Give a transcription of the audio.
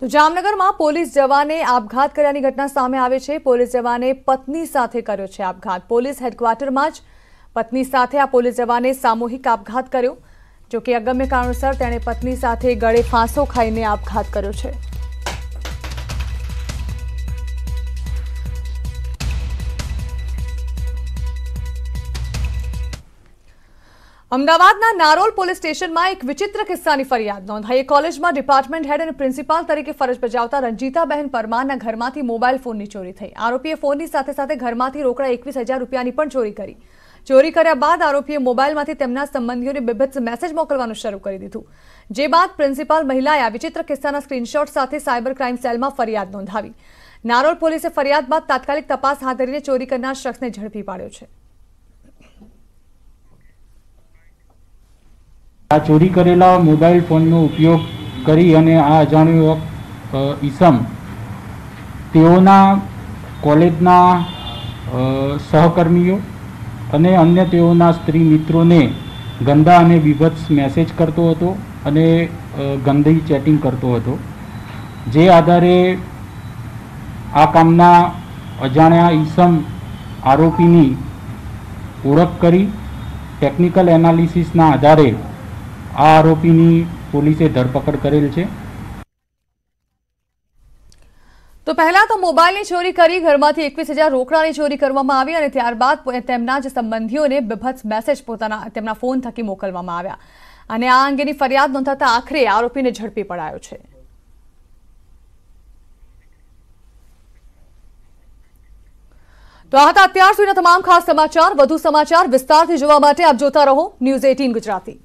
તો જામનગરમાં પોલીસ જવાને આપઘાત કર્યાની ઘટના સામે આવે છે પોલીસ જવાને પત્ની સાથે કર્યો છે આપઘાત પોલીસ હેડક્વાર્ટરમાં જ પત્ની સાથે આ પોલીસ જવાને સામૂહિક આપઘાત કર્યો જો કે અગમ્ય કારણોસર તેણે પત્ની સાથે ગળે ફાંસો ખાઈને આપઘાત કર્યો છે અમદાવાદના નારોલ પોલીસ સ્ટેશનમાં એક વિચિત્ર કિસ્સાની ફરિયાદ નોંધાઈ કોલેજમાં ડિપાર્ટમેન્ટ હેડ અને પ્રિન્સિપાલ તરીકે ફરજ બજાવતા રંજીતાબહેન પરમારના ઘરમાંથી મોબાઈલ ફોનની ચોરી થઈ આરોપીએ ફોનની સાથે સાથે ઘરમાંથી રોકડા એકવીસ રૂપિયાની પણ ચોરી કરી ચોરી કર્યા બાદ આરોપીએ મોબાઈલમાંથી તેમના સંબંધીઓને બિભત્સ મેસેજ મોકલવાનું શરૂ કરી દીધું જે બાદ પ્રિન્સિપાલ મહિલાએ આ વિચિત્ર કિસ્સાના સ્ક્રીનશોટ સાથે સાયબર ક્રાઇમ સેલમાં ફરિયાદ નોંધાવી નારોલ પોલીસે ફરિયાદ બાદ તાત્કાલિક તપાસ હાથ ધરીને ચોરી કરનાર શખ્સને ઝડપી પાડ્યો છે આ ચોરી કરેલા મોબાઈલ ફોનનો ઉપયોગ કરી અને આ અજાણ્યો ઈસમ તેઓના કોલેજના સહકર્મીઓ અને અન્ય તેઓના સ્ત્રી મિત્રોને ગંદા અને બીભત્સ મેસેજ કરતો હતો અને ગંદી ચેટિંગ કરતો હતો જે આધારે આ કામના અજાણ્યા ઈસમ આરોપીની ઓળખ કરી ટેકનિકલ એનાલિસિસના આધારે આ આરોપીની પોલીસે ધરપકડ કરેલ છે તો પહેલા તો મોબાઈલની ચોરી કરી ઘરમાંથી એકવીસ હજાર રોકડાની ચોરી કરવામાં આવી અને ત્યારબાદ તેમના જ સંબંધીઓને બિભત્સ મેસેજ પોતાના તેમના ફોન થકી મોકલવામાં આવ્યા અને આ અંગેની ફરિયાદ નોંધાતા આખરે આરોપીને ઝડપી પડાયો છે તો આ હતા અત્યાર સુધીના તમામ ખાસ સમાચાર વધુ સમાચાર વિસ્તારથી જોવા માટે આપ જોતા રહો ન્યૂઝ એટીન ગુજરાતી